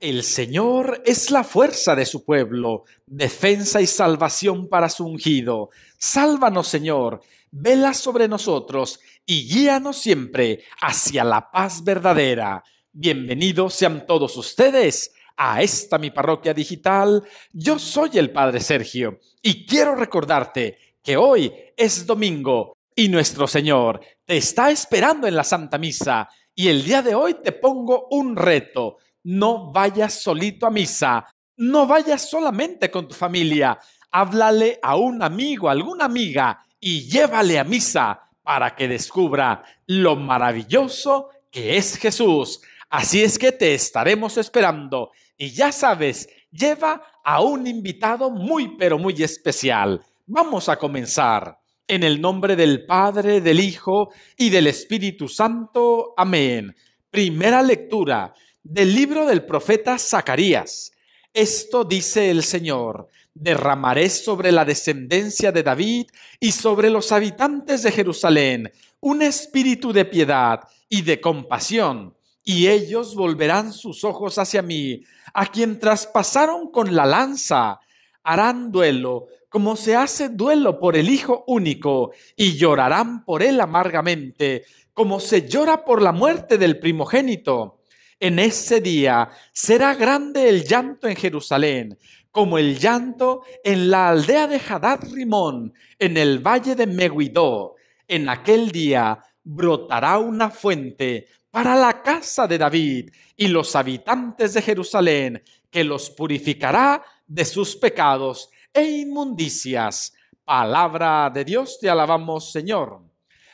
El Señor es la fuerza de su pueblo, defensa y salvación para su ungido. Sálvanos, Señor, vela sobre nosotros y guíanos siempre hacia la paz verdadera. Bienvenidos sean todos ustedes a esta mi parroquia digital. Yo soy el Padre Sergio y quiero recordarte que hoy es domingo y nuestro Señor te está esperando en la Santa Misa. Y el día de hoy te pongo un reto no vayas solito a misa, no vayas solamente con tu familia, háblale a un amigo, a alguna amiga y llévale a misa para que descubra lo maravilloso que es Jesús. Así es que te estaremos esperando y ya sabes, lleva a un invitado muy pero muy especial. Vamos a comenzar. En el nombre del Padre, del Hijo y del Espíritu Santo. Amén. Primera lectura del libro del profeta Zacarías. Esto dice el Señor, derramaré sobre la descendencia de David y sobre los habitantes de Jerusalén un espíritu de piedad y de compasión, y ellos volverán sus ojos hacia mí, a quien traspasaron con la lanza, harán duelo como se hace duelo por el Hijo único, y llorarán por él amargamente, como se llora por la muerte del primogénito en ese día será grande el llanto en Jerusalén, como el llanto en la aldea de Hadad Rimón, en el valle de Meguidó. En aquel día brotará una fuente para la casa de David y los habitantes de Jerusalén, que los purificará de sus pecados e inmundicias. Palabra de Dios, te alabamos, Señor.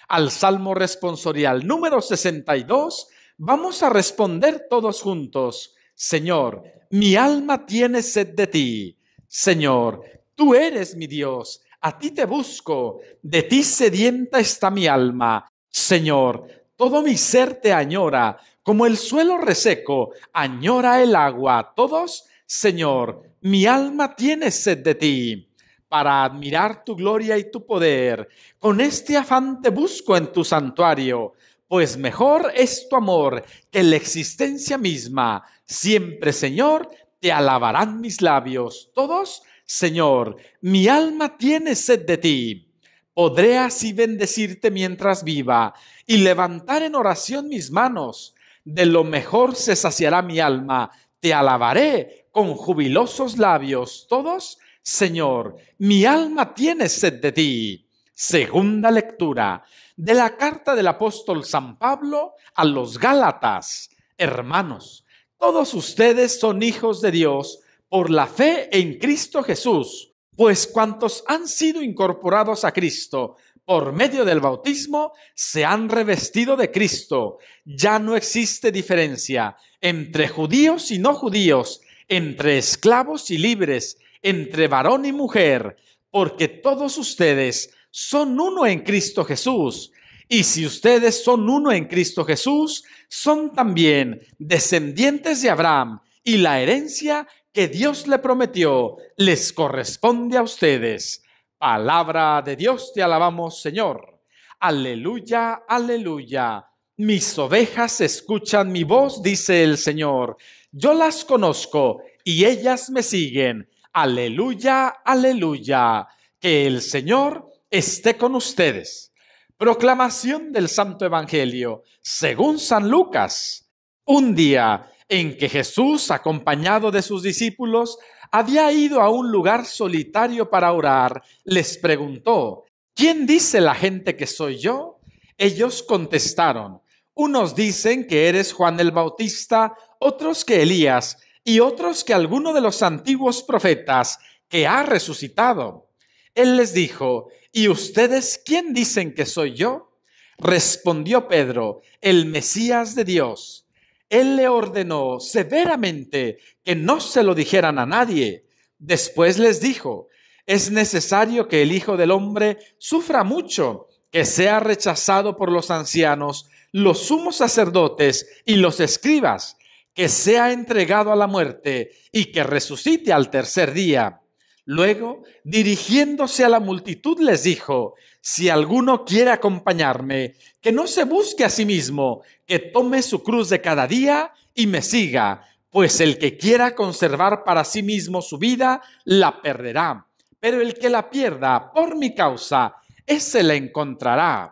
Al Salmo responsorial número 62 Vamos a responder todos juntos, Señor, mi alma tiene sed de ti. Señor, tú eres mi Dios, a ti te busco, de ti sedienta está mi alma. Señor, todo mi ser te añora, como el suelo reseco añora el agua. Todos, Señor, mi alma tiene sed de ti. Para admirar tu gloria y tu poder, con este afán te busco en tu santuario pues mejor es tu amor que la existencia misma. Siempre, Señor, te alabarán mis labios. Todos, Señor, mi alma tiene sed de ti. Podré así bendecirte mientras viva y levantar en oración mis manos. De lo mejor se saciará mi alma. Te alabaré con jubilosos labios. Todos, Señor, mi alma tiene sed de ti. Segunda lectura de la carta del apóstol San Pablo a los Gálatas. Hermanos, todos ustedes son hijos de Dios por la fe en Cristo Jesús, pues cuantos han sido incorporados a Cristo por medio del bautismo se han revestido de Cristo. Ya no existe diferencia entre judíos y no judíos, entre esclavos y libres, entre varón y mujer, porque todos ustedes son uno en Cristo Jesús. Y si ustedes son uno en Cristo Jesús, son también descendientes de Abraham y la herencia que Dios le prometió les corresponde a ustedes. Palabra de Dios, te alabamos Señor. Aleluya, aleluya. Mis ovejas escuchan mi voz, dice el Señor. Yo las conozco y ellas me siguen. Aleluya, aleluya. Que el Señor esté con ustedes. Proclamación del Santo Evangelio, según San Lucas, un día en que Jesús, acompañado de sus discípulos, había ido a un lugar solitario para orar, les preguntó, ¿quién dice la gente que soy yo? Ellos contestaron, unos dicen que eres Juan el Bautista, otros que Elías, y otros que alguno de los antiguos profetas que ha resucitado. Él les dijo, ¿y ustedes quién dicen que soy yo? Respondió Pedro, el Mesías de Dios. Él le ordenó severamente que no se lo dijeran a nadie. Después les dijo, es necesario que el Hijo del Hombre sufra mucho, que sea rechazado por los ancianos, los sumos sacerdotes y los escribas, que sea entregado a la muerte y que resucite al tercer día. Luego, dirigiéndose a la multitud, les dijo, si alguno quiere acompañarme, que no se busque a sí mismo, que tome su cruz de cada día y me siga, pues el que quiera conservar para sí mismo su vida, la perderá, pero el que la pierda por mi causa, ese la encontrará.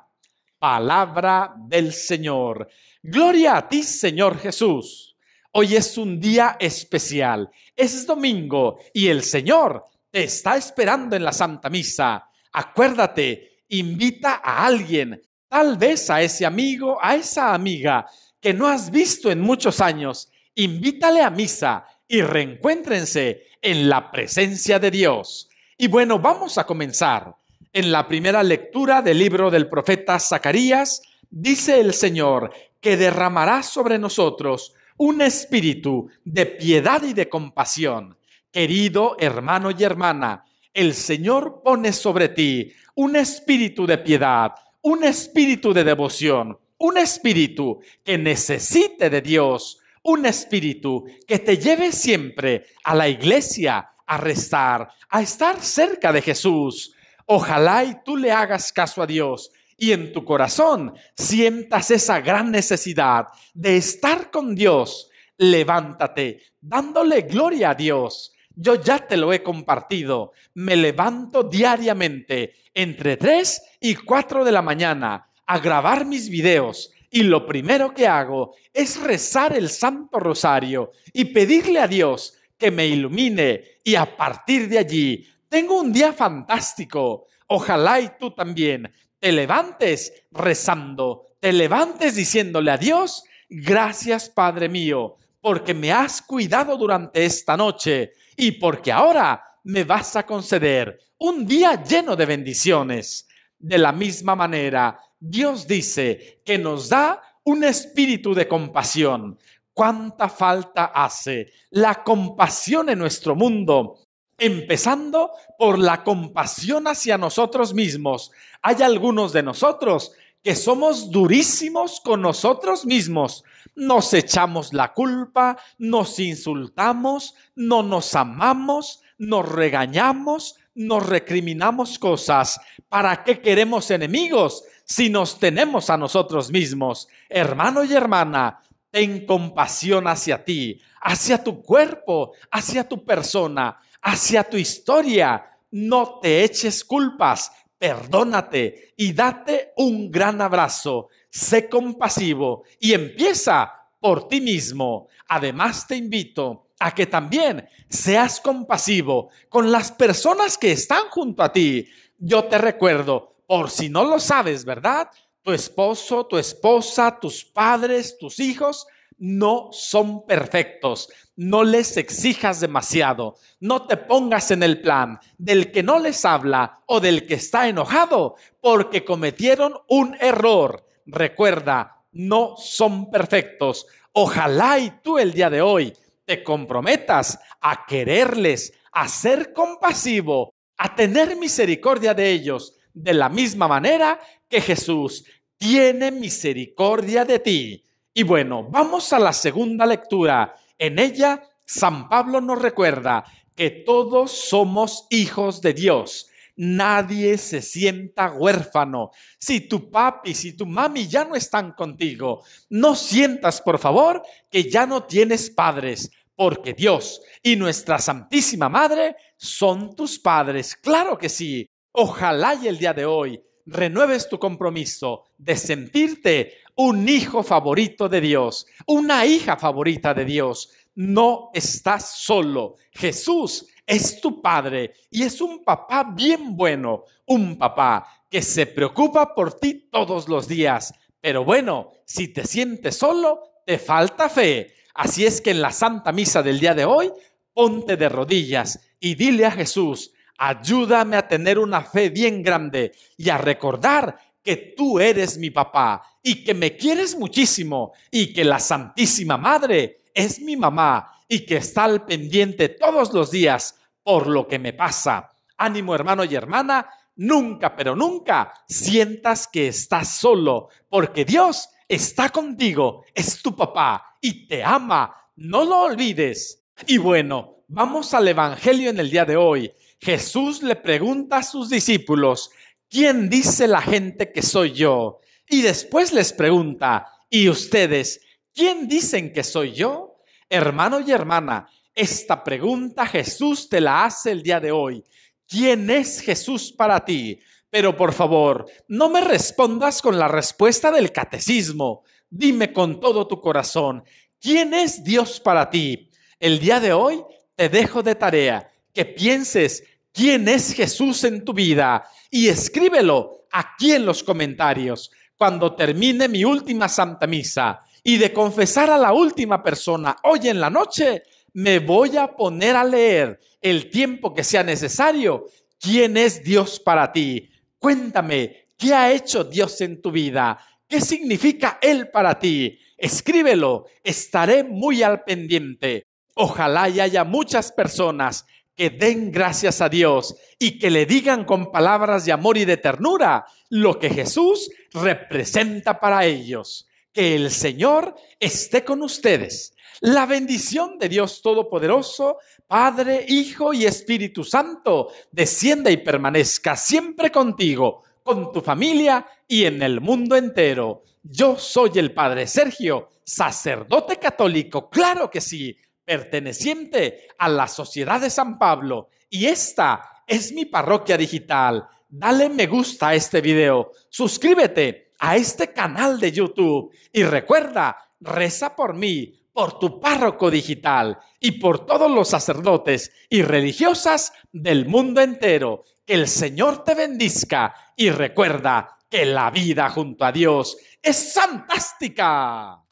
Palabra del Señor. Gloria a ti, Señor Jesús. Hoy es un día especial, es domingo y el Señor te está esperando en la Santa Misa. Acuérdate, invita a alguien, tal vez a ese amigo, a esa amiga que no has visto en muchos años. Invítale a misa y reencuéntrense en la presencia de Dios. Y bueno, vamos a comenzar. En la primera lectura del libro del profeta Zacarías, dice el Señor que derramará sobre nosotros un espíritu de piedad y de compasión Querido hermano y hermana, el Señor pone sobre ti un espíritu de piedad, un espíritu de devoción, un espíritu que necesite de Dios, un espíritu que te lleve siempre a la iglesia, a rezar, a estar cerca de Jesús. Ojalá y tú le hagas caso a Dios y en tu corazón sientas esa gran necesidad de estar con Dios. Levántate dándole gloria a Dios, yo ya te lo he compartido. Me levanto diariamente entre 3 y 4 de la mañana a grabar mis videos y lo primero que hago es rezar el Santo Rosario y pedirle a Dios que me ilumine y a partir de allí tengo un día fantástico. Ojalá y tú también te levantes rezando, te levantes diciéndole a Dios, gracias Padre mío, porque me has cuidado durante esta noche, y porque ahora me vas a conceder un día lleno de bendiciones. De la misma manera, Dios dice que nos da un espíritu de compasión. ¿Cuánta falta hace la compasión en nuestro mundo? Empezando por la compasión hacia nosotros mismos. Hay algunos de nosotros que somos durísimos con nosotros mismos. Nos echamos la culpa, nos insultamos, no nos amamos, nos regañamos, nos recriminamos cosas. ¿Para qué queremos enemigos si nos tenemos a nosotros mismos? Hermano y hermana, ten compasión hacia ti, hacia tu cuerpo, hacia tu persona, hacia tu historia. No te eches culpas perdónate y date un gran abrazo. Sé compasivo y empieza por ti mismo. Además, te invito a que también seas compasivo con las personas que están junto a ti. Yo te recuerdo, por si no lo sabes, ¿verdad? Tu esposo, tu esposa, tus padres, tus hijos no son perfectos. No les exijas demasiado. No te pongas en el plan del que no les habla o del que está enojado porque cometieron un error. Recuerda, no son perfectos. Ojalá y tú el día de hoy te comprometas a quererles, a ser compasivo, a tener misericordia de ellos, de la misma manera que Jesús tiene misericordia de ti. Y bueno, vamos a la segunda lectura. En ella, San Pablo nos recuerda que todos somos hijos de Dios. Nadie se sienta huérfano. Si tu papi, si tu mami ya no están contigo, no sientas, por favor, que ya no tienes padres, porque Dios y nuestra Santísima Madre son tus padres. Claro que sí. Ojalá y el día de hoy renueves tu compromiso de sentirte un hijo favorito de Dios, una hija favorita de Dios. No estás solo. Jesús es tu padre y es un papá bien bueno, un papá que se preocupa por ti todos los días. Pero bueno, si te sientes solo, te falta fe. Así es que en la Santa Misa del día de hoy, ponte de rodillas y dile a Jesús, Ayúdame a tener una fe bien grande y a recordar que tú eres mi papá y que me quieres muchísimo y que la Santísima Madre es mi mamá y que está al pendiente todos los días por lo que me pasa. Ánimo hermano y hermana, nunca, pero nunca sientas que estás solo, porque Dios está contigo, es tu papá y te ama, no lo olvides. Y bueno, vamos al Evangelio en el día de hoy. Jesús le pregunta a sus discípulos, ¿quién dice la gente que soy yo? Y después les pregunta, ¿y ustedes quién dicen que soy yo? Hermano y hermana, esta pregunta Jesús te la hace el día de hoy. ¿Quién es Jesús para ti? Pero por favor, no me respondas con la respuesta del catecismo. Dime con todo tu corazón, ¿quién es Dios para ti? El día de hoy te dejo de tarea que pienses quién es Jesús en tu vida y escríbelo aquí en los comentarios cuando termine mi última Santa Misa y de confesar a la última persona hoy en la noche, me voy a poner a leer el tiempo que sea necesario. ¿Quién es Dios para ti? Cuéntame, ¿qué ha hecho Dios en tu vida? ¿Qué significa Él para ti? Escríbelo, estaré muy al pendiente. Ojalá y haya muchas personas que den gracias a Dios y que le digan con palabras de amor y de ternura lo que Jesús representa para ellos. Que el Señor esté con ustedes. La bendición de Dios Todopoderoso, Padre, Hijo y Espíritu Santo, descienda y permanezca siempre contigo, con tu familia y en el mundo entero. Yo soy el Padre Sergio, sacerdote católico, claro que sí perteneciente a la Sociedad de San Pablo. Y esta es mi parroquia digital. Dale me gusta a este video, suscríbete a este canal de YouTube y recuerda, reza por mí, por tu párroco digital y por todos los sacerdotes y religiosas del mundo entero. Que el Señor te bendizca y recuerda que la vida junto a Dios es fantástica.